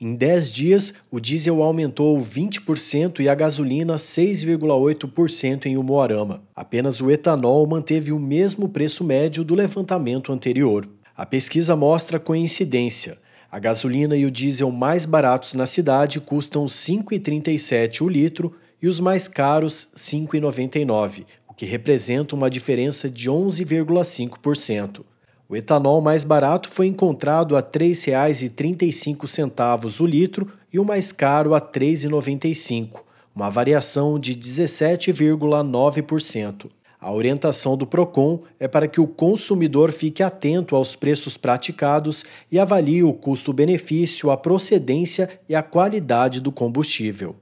Em 10 dias, o diesel aumentou 20% e a gasolina 6,8% em Umuarama. Apenas o etanol manteve o mesmo preço médio do levantamento anterior. A pesquisa mostra coincidência. A gasolina e o diesel mais baratos na cidade custam R$ 5,37 o litro e os mais caros R$ 5,99, o que representa uma diferença de 11,5%. O etanol mais barato foi encontrado a R$ 3,35 o litro e o mais caro a R$ 3,95, uma variação de 17,9%. A orientação do Procon é para que o consumidor fique atento aos preços praticados e avalie o custo-benefício, a procedência e a qualidade do combustível.